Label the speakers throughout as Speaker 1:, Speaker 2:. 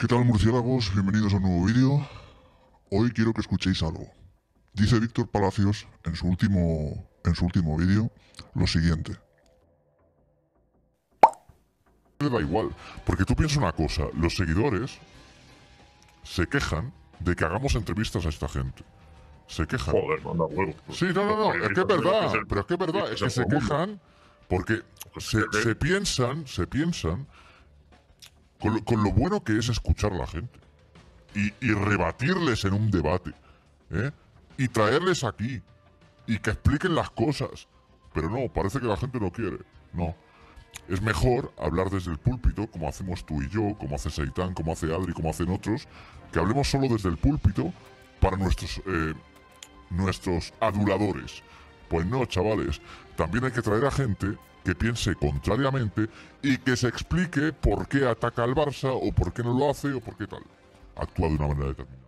Speaker 1: ¿Qué tal murciélagos? Bienvenidos a un nuevo vídeo. Hoy quiero que escuchéis algo. Dice Víctor Palacios en su último, en su último vídeo lo siguiente. Le da igual, porque tú piensas una cosa,
Speaker 2: los seguidores se quejan de que hagamos entrevistas a esta gente. Se quejan. Joder, pues, Sí, no, no, no, es que es verdad, pero es que es verdad, pues es que se quejan porque se piensan, se piensan con lo, bueno que es escuchar a la gente y, rebatirles en un debate ¿eh? y traerles aquí y que expliquen las cosas. Pero no, parece que la gente no quiere. No. Es mejor hablar desde el púlpito, como hacemos tú y yo, como hace Seitán, como hace Adri, como hacen otros, que hablemos solo desde el púlpito para nuestros, eh, nuestros aduladores. Pues no, chavales, también hay que traer a gente que piense contrariamente y que se explique por qué ataca al Barça o por qué no lo hace o por qué tal. Actúa de una manera determinada.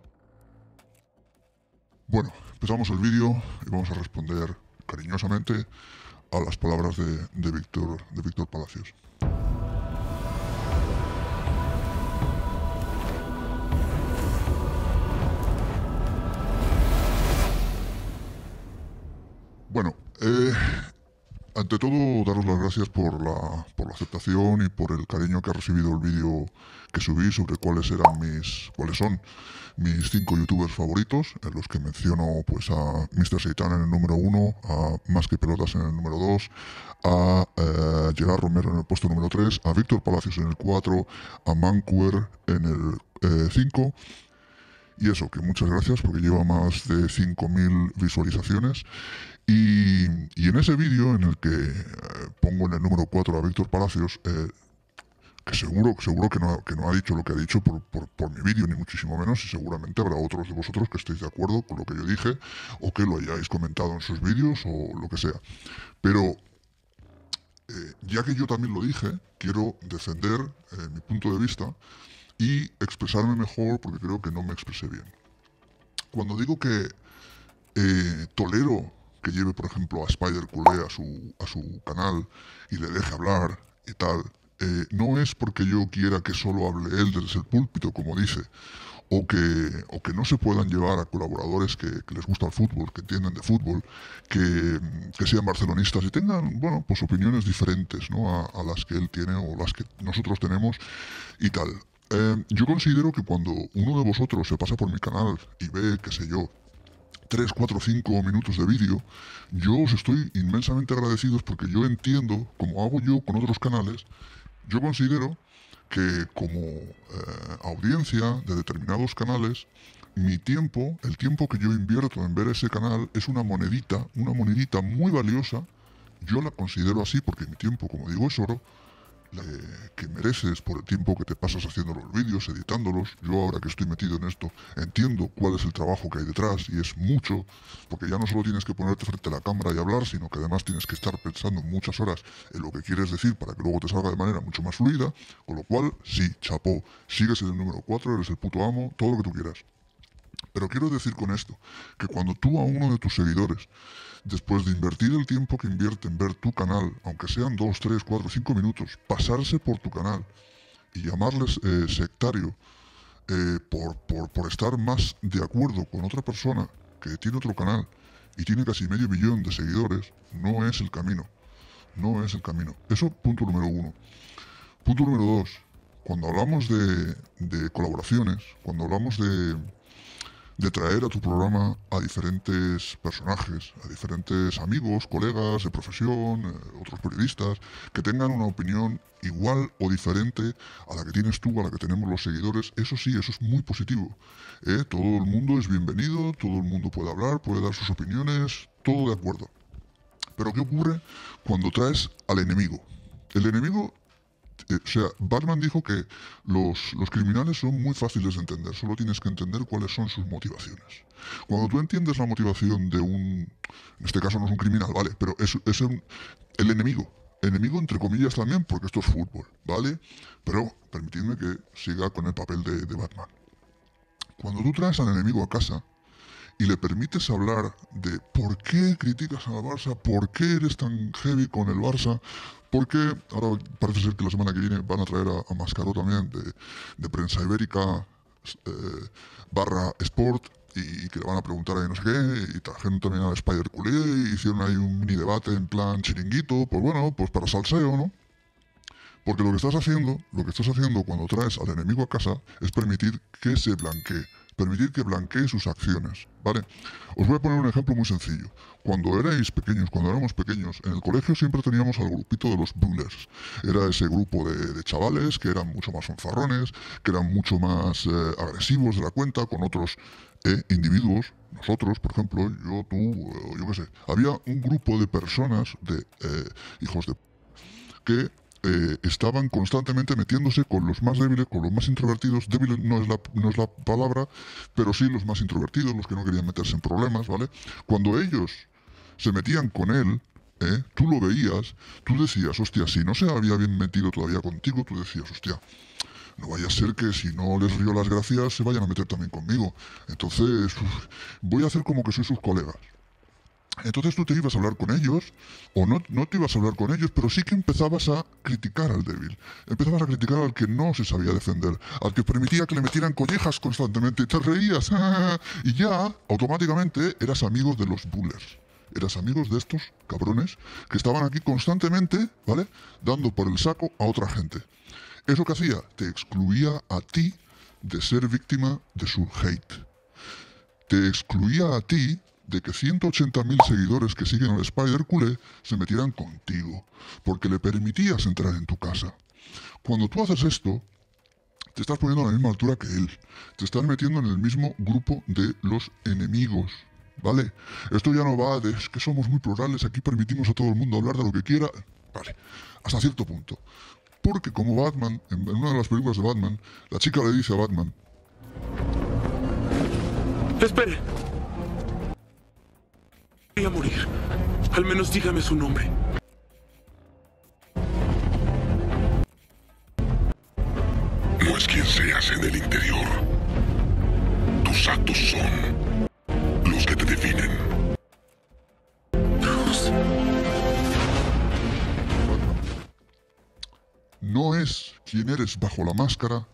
Speaker 1: Bueno, empezamos el vídeo y vamos a responder cariñosamente a las palabras de, de Víctor de Víctor Palacios. ante todo, daros las gracias por la, por la aceptación y por el cariño que ha recibido el vídeo que subí sobre cuáles eran mis cuáles son mis cinco youtubers favoritos, en los que menciono pues a Mr. Seitan en el número uno, a Más que Pelotas en el número dos, a eh, Gerard Romero en el puesto número tres, a Víctor Palacios en el cuatro, a Mancuer en el 5 eh, cinco. Y eso, que muchas gracias porque lleva más de 5.000 visualizaciones y, en ese vídeo en el que eh, pongo en el número 4 a Víctor Palacios, eh, que seguro, seguro que, no, ha dicho lo que ha dicho por, mi vídeo, ni muchísimo menos, y seguramente habrá otros de vosotros que estéis de acuerdo con lo que yo dije, o que lo hayáis comentado en sus vídeos, o lo que sea. Pero eh, ya que yo también lo dije, quiero defender mi punto de vista y expresarme mejor porque creo que no me expresé bien. Cuando digo que tolero que lleve, por ejemplo, a Spider Culé a su, a su canal y le deje hablar y tal, eh, no es porque yo quiera que solo hable él desde el púlpito, como dice, o que, o que no se puedan llevar a colaboradores que, les gusta el fútbol, que entienden de fútbol, que, sean barcelonistas y tengan, bueno, pues opiniones diferentes ¿no? a, las que él tiene o las que nosotros tenemos y tal. Eh, yo considero que cuando uno de vosotros se pasa por mi canal y ve, qué sé yo, 3, 4, 5 minutos de vídeo, yo os estoy inmensamente agradecidos porque yo entiendo, como hago yo con otros canales, yo considero que como eh, audiencia de determinados canales, mi tiempo, el tiempo que yo invierto en ver ese canal es una monedita, una monedita muy valiosa, yo la considero así porque mi tiempo, como digo, es oro, eh, que mereces por el tiempo que te pasas haciendo los vídeos, editándolos. Yo ahora que estoy metido en esto, entiendo cuál es el trabajo que hay detrás y es mucho, porque ya no solo tienes que ponerte frente a la cámara y hablar, sino que además tienes que estar pensando muchas horas en lo que quieres decir para que luego te salga de manera mucho más fluida, con lo cual, sí, chapó, sigues en el número 4, eres el puto amo, todo lo que tú quieras. Pero quiero decir con esto, que cuando tú a uno de tus seguidores, después de invertir el tiempo que invierte en ver tu canal, aunque sean dos, tres, cuatro, cinco minutos, pasarse por tu canal y llamarles eh, sectario eh, por, estar más de acuerdo con otra persona que tiene otro canal y tiene casi medio millón de seguidores, no es el camino. No es el camino. Eso punto número uno. Punto número dos, cuando hablamos de colaboraciones, cuando hablamos de, de traer a tu programa a diferentes personajes, a diferentes amigos, colegas de profesión, eh, otros periodistas, que tengan una opinión igual o diferente a la que tienes tú, a la que tenemos los seguidores, eso sí, eso es muy positivo. ¿eh? Todo el mundo es bienvenido, todo el mundo puede hablar, puede dar sus opiniones, todo de acuerdo. Pero ¿qué ocurre cuando traes al enemigo? El enemigo eh, o sea, Batman dijo que los, criminales son muy fáciles de entender, solo tienes que entender cuáles son sus motivaciones. Cuando tú entiendes la motivación de un, en este caso no es un criminal, ¿vale? Pero es, es el enemigo, enemigo entre comillas también, porque esto es fútbol, ¿vale? Pero permitidme que siga con el papel de, de Batman. Cuando tú traes al enemigo a casa, y le permites hablar de por qué criticas al Barça, por qué eres tan heavy con el Barça, por qué ahora parece ser que la semana que viene van a traer a, a también de, prensa ibérica eh, barra sport y, que le van a preguntar ahí no sé qué, y trajeron también a Spider Culé, y hicieron ahí un mini debate en plan chiringuito, pues bueno, pues para salseo, ¿no? Porque lo que estás haciendo, lo que estás haciendo cuando traes al enemigo a casa es permitir que se blanquee permitir que blanqueen sus acciones, ¿vale? Os voy a poner un ejemplo muy sencillo. Cuando erais pequeños, cuando éramos pequeños, en el colegio siempre teníamos al grupito de los bullers. Era ese grupo de, chavales que eran mucho más fanfarrones, que eran mucho más eh, agresivos de la cuenta con otros eh, individuos, nosotros, por ejemplo, yo, tú, yo qué sé. Había un grupo de personas, de eh, hijos de... que eh, estaban constantemente metiéndose con los más débiles, con los más introvertidos. Débil no es, la, no es la palabra, pero sí los más introvertidos, los que no querían meterse en problemas, ¿vale? Cuando ellos se metían con él, ¿eh? tú lo veías, tú decías, hostia, si no se había bien metido todavía contigo, tú decías, hostia, no vaya a ser que si no les río las gracias se vayan a meter también conmigo. Entonces, voy a hacer como que soy sus colegas. Entonces tú te ibas a hablar con ellos, o no, no te ibas a hablar con ellos, pero sí que empezabas a criticar al débil. Empezabas a criticar al que no se sabía defender, al que permitía que le metieran collejas constantemente y te reías. y ya, automáticamente, eras amigo de los bullers. Eras amigos de estos cabrones que estaban aquí constantemente, ¿vale? Dando por el saco a otra gente. Eso que hacía, te excluía a ti de ser víctima de su hate. Te excluía a ti de que 180.000 seguidores que siguen al Spider culé se metieran contigo, porque le permitías entrar en tu casa. Cuando tú haces esto, te estás poniendo a la misma altura que él, te estás metiendo en el mismo grupo de los enemigos. ¿Vale? Esto ya no va de es que somos muy plurales, aquí permitimos a todo el mundo hablar de lo que quiera. Vale, hasta cierto punto. Porque como Batman, en una de las películas de Batman, la chica le dice a Batman... Espere, morir. Al menos dígame su nombre. No es quien
Speaker 2: seas en el interior. Tus actos son los que te
Speaker 1: definen. No es quien eres bajo la máscara,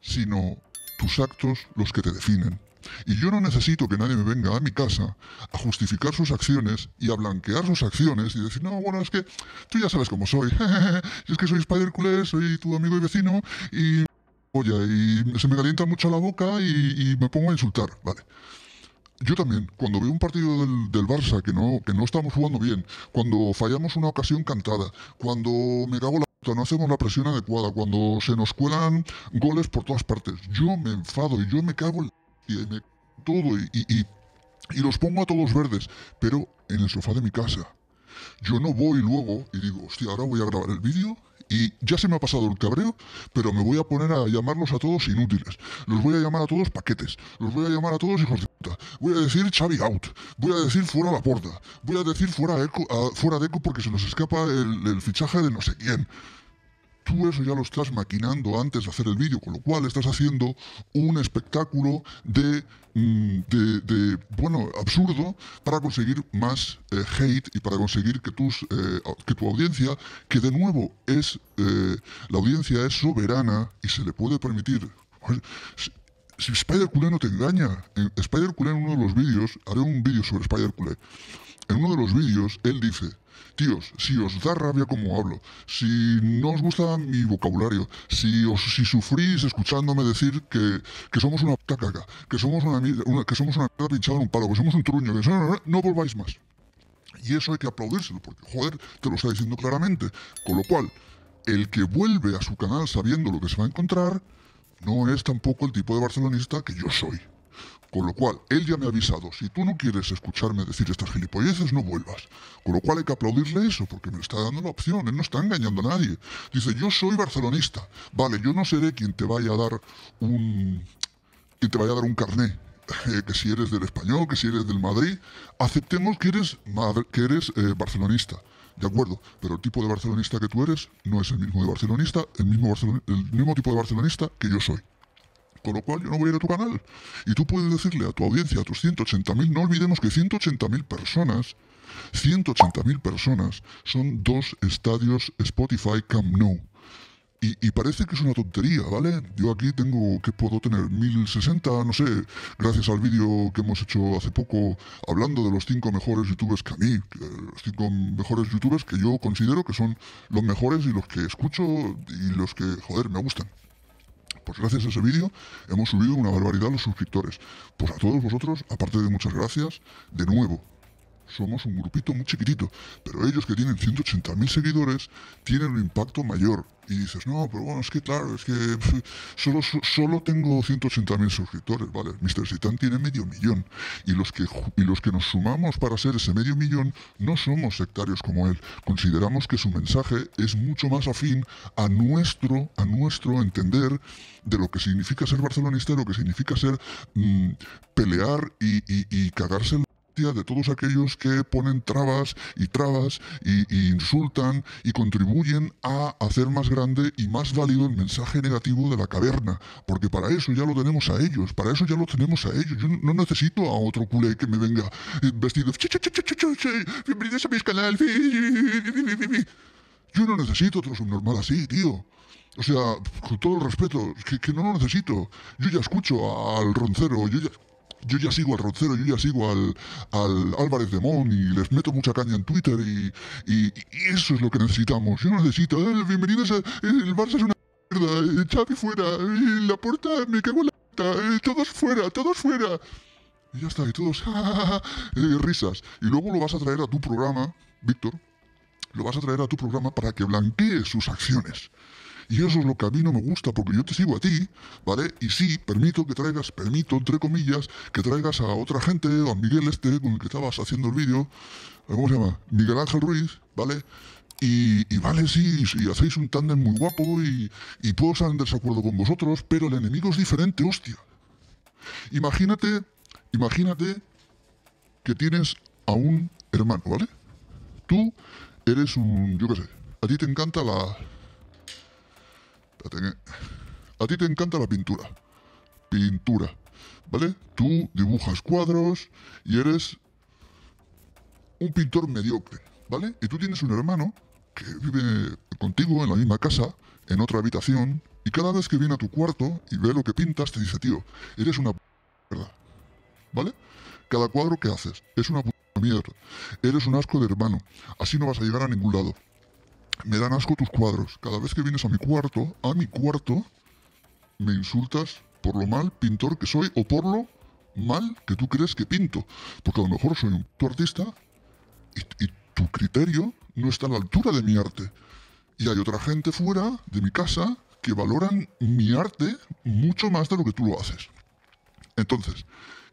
Speaker 1: sino tus actos los que te definen. Y yo no necesito que nadie me venga a mi casa a justificar sus acciones y a blanquear sus acciones y decir, no, bueno, es que tú ya sabes cómo soy. es que soy Spider-Culé, soy tu amigo y vecino y... Oye, y se me calienta mucho la boca y, me pongo a insultar. Vale. Yo también, cuando veo un partido del, del, Barça que no, que no estamos jugando bien, cuando fallamos una ocasión cantada, cuando me cago la puta, no hacemos la presión adecuada, cuando se nos cuelan goles por todas partes, yo me enfado y yo me cago en la y, y los pongo a todos verdes, pero en el sofá de mi casa. Yo no voy luego y digo, hostia, ahora voy a grabar el vídeo y ya se me ha pasado el cabreo, pero me voy a poner a llamarlos a todos inútiles. Los voy a llamar a todos paquetes. Los voy a llamar a todos hijos de puta. Voy a decir Xavi out. Voy a decir fuera la porta. Voy a decir fuera, ah, fuera de eco porque se nos escapa el fichaje de no sé quién tú eso ya lo estás maquinando antes de hacer el vídeo, con lo cual estás haciendo un espectáculo de, mm, bueno, absurdo para conseguir más eh, hate y para conseguir que, tus, eh, que tu audiencia, que de nuevo es, eh, la audiencia es soberana y se le puede permitir... Si Spider Culé no te engaña, en Spider Culé en uno de los vídeos, haré un vídeo sobre Spider Culé, en uno de los vídeos él dice, Tíos, si os da rabia como hablo, si no os gusta mi vocabulario, si os si sufrís escuchándome decir que, somos una puta caca, que somos una, que somos una pinchada en un palo, que somos un truño, que no, no volváis más. Y eso hay que aplaudírselo, porque joder, te lo está diciendo claramente. Con lo cual, el que vuelve a su canal sabiendo lo que se va a encontrar, no es tampoco el tipo de barcelonista que yo soy. Con lo cual, él ya me ha avisado, si tú no quieres escucharme decir estas gilipolleces, no vuelvas. Con lo cual hay que aplaudirle eso, porque me está dando la opción, él no está engañando a nadie. Dice, yo soy barcelonista. Vale, yo no seré quien te vaya a dar un... quien te vaya a dar un carné eh, que si eres del español, que si eres del Madrid, aceptemos que eres, que eres eh, barcelonista. De acuerdo, pero el tipo de barcelonista que tú eres no es el mismo de barcelonista, el mismo, el mismo tipo de barcelonista que yo soy con lo cual yo no voy a ir a tu canal. Y tú puedes decirle a tu audiencia, a tus 180.000, no olvidemos que 180.000 personas, 180.000 personas son dos estadios Spotify Camp Nou. Y, parece que es una tontería, ¿vale? Yo aquí tengo que puedo tener 1060, no sé, gracias al vídeo que hemos hecho hace poco hablando de los cinco mejores youtubers que a mí, los cinco mejores youtubers que yo considero que son los mejores y los que escucho y los que, joder, me gustan. Pues gracias a ese vídeo hemos subido una barbaridad los suscriptores. Pues a todos vosotros, aparte de muchas gracias, de nuevo, somos un grupito muy chiquitito, pero ellos que tienen 180.000 seguidores tienen un impacto mayor. Y dices, no, pero bueno, es que claro, es que solo, solo tengo 180.000 suscriptores, ¿vale? Mr. Sitán tiene medio millón. Y los, que, y los que nos sumamos para ser ese medio millón no somos sectarios como él. Consideramos que su mensaje es mucho más afín a nuestro, a nuestro entender de lo que significa ser barcelonista, lo que significa ser mm, pelear y, cagárselo. cagarse de todos aquellos que ponen trabas y trabas e insultan y contribuyen a hacer más grande y más válido el mensaje negativo de la caverna, porque para eso ya lo tenemos a ellos, para eso ya lo tenemos a ellos. Yo no necesito a otro culé que me venga eh, vestido, a canal. Yo no necesito otro subnormal así, tío. O sea, con todo el respeto, que, que no lo necesito. Yo ya escucho al roncero, yo ya yo ya sigo al Roncero, yo ya sigo al, Álvarez de Mon y les meto mucha caña en Twitter y, y, eso es lo que necesitamos. Yo necesito, eh, bienvenidos eh, el Barça es una mierda, eh, Xavi fuera, la puerta, me cago en la puerta, todos fuera, todos fuera. Y ya está, y todos, risas. Y luego lo vas a traer a tu programa, Víctor, lo vas a traer a tu programa para que blanquee sus acciones. Y eso es lo que a mí no me gusta, porque yo te sigo a ti, ¿vale? Y sí, permito que traigas, permito, entre comillas, que traigas a otra gente, a Miguel este, con el que estabas haciendo el vídeo, eh, ¿cómo se llama? Miguel Ángel Ruiz, ¿vale? Y, vale, sí, sí, hacéis un tándem muy guapo y, puedo estar en desacuerdo con vosotros, pero el enemigo es diferente, hostia. Imagínate, imagínate que tienes a un hermano, ¿vale? Tú eres un, yo qué sé, a ti te encanta la, eh. a ti te encanta la pintura. Pintura. ¿Vale? Tú dibujas cuadros y eres un pintor mediocre. ¿Vale? Y tú tienes un hermano que vive contigo en la misma casa, en otra habitación, y cada vez que viene a tu cuarto y ve lo que pintas, te dice, tío, eres una ¿Vale? Cada cuadro que haces es una mierda. Eres un asco de hermano. Así no vas a llegar a ningún lado. Me dan asco tus cuadros. Cada vez que vienes a mi cuarto, a mi cuarto, me insultas por lo mal pintor que soy o por lo mal que tú crees que pinto. Porque a lo mejor soy tu artista y tu criterio no está a la altura de mi arte. Y hay otra gente fuera de mi casa que valoran mi arte mucho más de lo que tú lo haces. Entonces,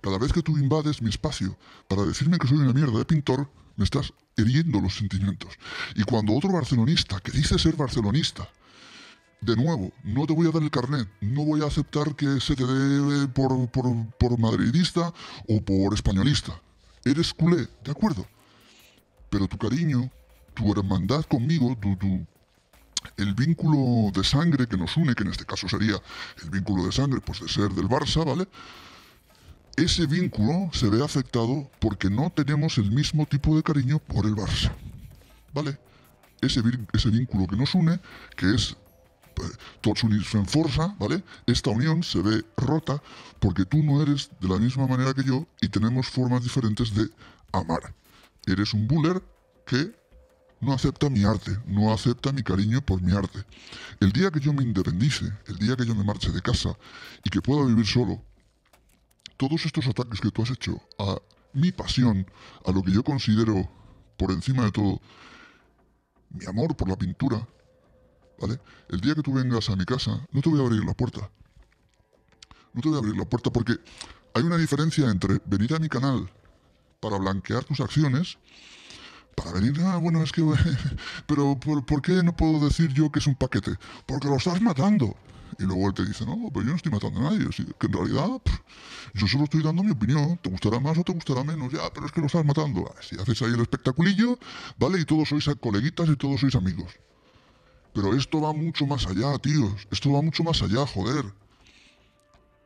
Speaker 1: cada vez que tú invades mi espacio para decirme que soy una mierda de pintor, me estás heriendo los sentimientos. Y cuando otro barcelonista que dice ser barcelonista, de nuevo, no te voy a dar el carnet, no voy a aceptar que se te dé eh, por, madridista o por españolista. Eres culé, de acuerdo. Pero tu cariño, tu hermandad conmigo, el vínculo de sangre que nos une, que en este caso sería el vínculo de sangre pues de ser del Barça, ¿vale? ese vínculo se ve afectado porque no tenemos el mismo tipo de cariño por el Barça. ¿Vale? Ese, vínculo que nos une, que es eh, todos unirse en fuerza, ¿vale? Esta unión se ve rota porque tú no eres de la misma manera que yo y tenemos formas diferentes de amar. Eres un buller que no acepta mi arte, no acepta mi cariño por mi arte. El día que yo me independice, el día que yo me marche de casa y que pueda vivir solo, todos estos ataques que tú has hecho a mi pasión, a lo que yo considero, por encima de todo, mi amor por la pintura, ¿vale? El día que tú vengas a mi casa, no te voy a abrir la puerta. No te voy a abrir la puerta porque hay una diferencia entre venir a mi canal para blanquear tus acciones, para venir, ah, bueno, es que, pero ¿por, ¿por qué no puedo decir yo que es un paquete? Porque lo estás matando y luego él te dice, no, pero yo no estoy matando a nadie, que en realidad yo solo estoy dando mi opinión, te gustará más o te gustará menos, ya, pero es que lo estás matando, ah, si haces ahí el espectaculillo, ¿vale? Y todos sois coleguitas y todos sois amigos. Pero esto va mucho más allá, tíos, esto va mucho más allá, joder.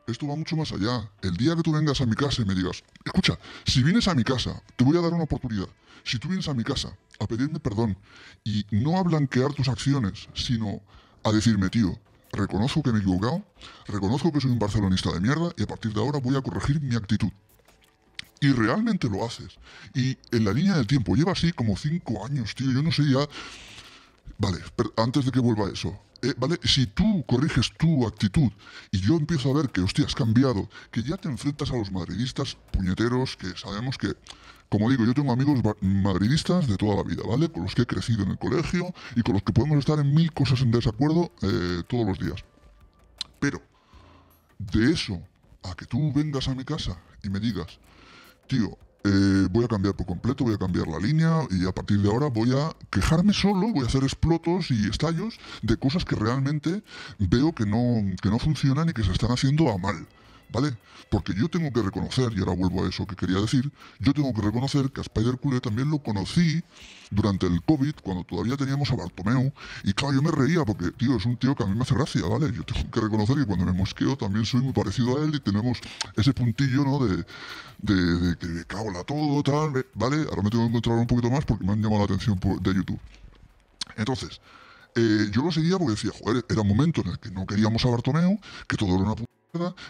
Speaker 1: Esto va mucho más allá. El día que tú vengas a mi casa y me digas, escucha, si vienes a mi casa, te voy a dar una oportunidad. Si tú vienes a mi casa a pedirme perdón y no a blanquear tus acciones, sino a decirme, tío, reconozco que me he equivocado, reconozco que soy un barcelonista de mierda y a partir de ahora voy a corregir mi actitud. Y realmente lo haces. Y en la línea del tiempo, lleva así como cinco años, tío, yo no sé ya... Vale, antes de que vuelva eso, eh, ¿vale? Si tú corriges tu actitud y yo empiezo a ver que, hostia, has cambiado, que ya te enfrentas a los madridistas puñeteros, que sabemos que, como digo, yo tengo amigos madridistas de toda la vida, ¿vale? Con los que he crecido en el colegio y con los que podemos estar en mil cosas en desacuerdo eh, todos los días. Pero, de eso a que tú vengas a mi casa y me digas, tío, eh, voy a cambiar por completo, voy a cambiar la línea y a partir de ahora voy a quejarme solo, voy a hacer explotos y estallos de cosas que realmente veo que no funcionan y que se están haciendo a mal. ¿vale? Porque yo tengo que reconocer, y ahora vuelvo a eso que quería decir, yo tengo que reconocer que a Spider Cule también lo conocí durante el COVID, cuando todavía teníamos a Bartomeu, y claro, yo me reía porque, tío, es un tío que a mí me hace gracia, ¿vale? Yo tengo que reconocer que cuando me mosqueo también soy muy parecido a él y tenemos ese puntillo, ¿no? De, de, de que me todo, tal, ¿vale? Ahora me tengo que encontrar un poquito más porque me han llamado la atención de YouTube. Entonces, eh, yo lo seguía porque decía, joder, era un momento en el que no queríamos a Bartomeu, que todo era una puta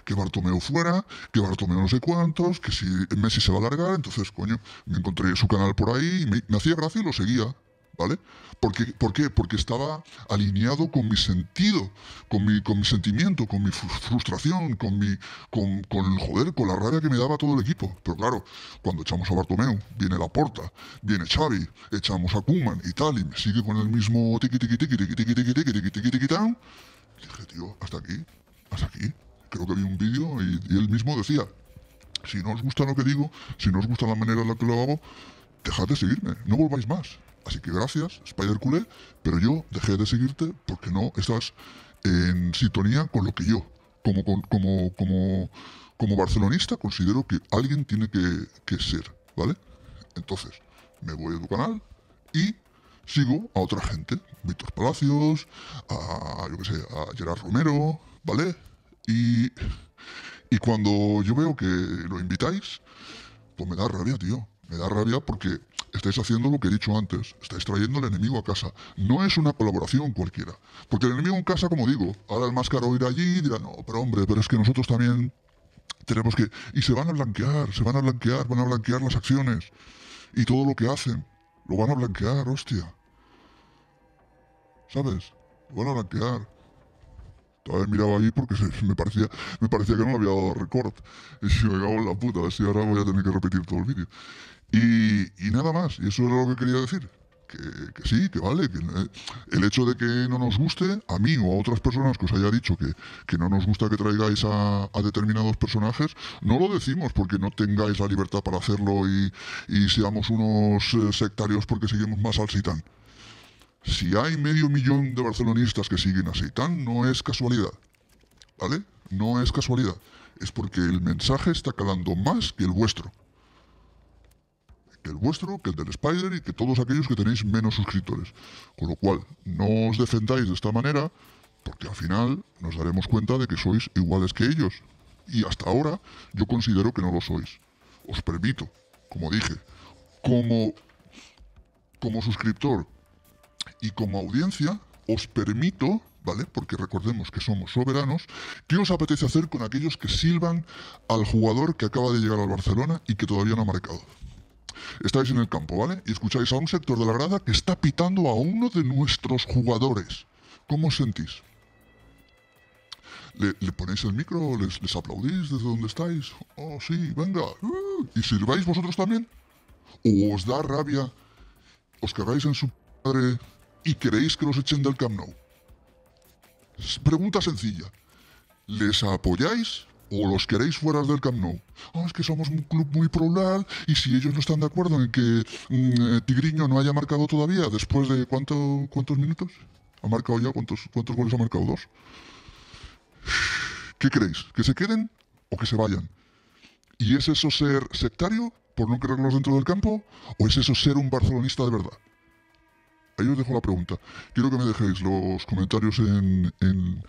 Speaker 1: que Bartomeo fuera, que Bartomeo no sé cuántos, que si Messi se va a largar, entonces, coño, me encontré su canal por ahí y me hacía gracia y lo seguía, ¿vale? ¿Por qué? Porque estaba alineado con mi sentido, con mi con mi sentimiento, con mi frustración, con mi... con el joder, con la rabia que me daba todo el equipo. Pero claro, cuando echamos a Bartomeo, viene la porta, viene Xavi, echamos a Kuman y tal, y me sigue con el mismo tiki tiki tiki tiki tiki tiki tiki tiki dije, tío, hasta aquí, hasta aquí creo que vi un vídeo y, él mismo decía, si no os gusta lo que digo, si no os gusta la manera en la que lo hago, dejad de seguirme, no volváis más. Así que gracias, Spider Culé, pero yo dejé de seguirte porque no estás en sintonía con lo que yo, como, como, como, como barcelonista, considero que alguien tiene que, que ser, ¿vale? Entonces, me voy a tu canal y sigo a otra gente, Víctor Palacios, a, yo qué sé, a Gerard Romero, ¿vale? Y, cuando yo veo que lo invitáis, pues me da rabia, tío. Me da rabia porque estáis haciendo lo que he dicho antes, estáis trayendo al enemigo a casa. No es una colaboración cualquiera. Porque el enemigo en casa, como digo, ahora el más caro irá allí y dirá, no, pero hombre, pero es que nosotros también tenemos que... Y se van a blanquear, se van a blanquear, van a blanquear las acciones y todo lo que hacen. Lo van a blanquear, hostia. ¿Sabes? Lo van a blanquear todavía miraba ahí porque me, parecía, me parecía que no le había dado record. Y yo me cago en la puta, así ahora voy a tener que repetir todo el vídeo. Y, nada más, y eso era lo que quería decir. Que, sí, que vale. Eh, el hecho de que no nos guste, a mí o a otras personas que os haya dicho que, no nos gusta que traigáis a, determinados personajes, no lo decimos porque no tengáis la libertad para hacerlo y, seamos unos eh, sectarios porque seguimos más al Sitán. Si hay medio millón de barcelonistas que siguen a Seitán, no es casualidad. ¿Vale? No es casualidad. Es porque el mensaje está calando más que el vuestro. Que el vuestro, que el del Spider y que todos aquellos que tenéis menos suscriptores. Con lo cual, no os defendáis de esta manera, porque al final nos daremos cuenta de que sois iguales que ellos. Y hasta ahora yo considero que no lo sois. Os permito, como dije, como, como suscriptor, y como audiencia, os permito, ¿vale? Porque recordemos que somos soberanos, ¿qué os apetece hacer con aquellos que silban al jugador que acaba de llegar al Barcelona y que todavía no ha marcado? Estáis en el campo, ¿vale? Y escucháis a un sector de la grada que está pitando a uno de nuestros jugadores. ¿Cómo os sentís? Le, ponéis el micro, les, aplaudís desde donde estáis. Oh, sí, venga. Uh, ¿Y sirváis vosotros también? ¿O os da rabia? ¿Os cargáis en su y queréis que los echen del Camp Nou? Pregunta sencilla. ¿Les apoyáis o los queréis fuera del Camp Nou? Ah, es que somos un club muy plural y si ellos no están de acuerdo en que mm, eh, Tigriño no haya marcado todavía después de cuánto, cuántos minutos? ¿Ha marcado ya? ¿Cuántos, ¿Cuántos goles ha marcado? ¿Dos? ¿Qué creéis? ¿Que se queden o que se vayan? ¿Y es eso ser sectario por no quererlos dentro del campo? ¿O es eso ser un barcelonista de verdad? Ahí os dejo la pregunta. Quiero que me dejéis los comentarios en,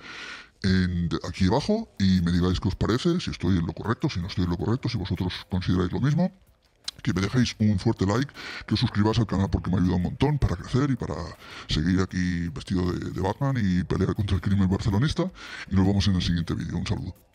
Speaker 1: aquí abajo y me digáis qué os parece, si estoy en lo correcto, si no estoy en lo correcto, si vosotros consideráis lo mismo que me dejéis un fuerte like, que os suscribáis al canal porque me ayuda un montón para crecer y para seguir aquí vestido de, de Batman y pelear contra el crimen barcelonista. Y nos vemos en el siguiente vídeo. Un saludo.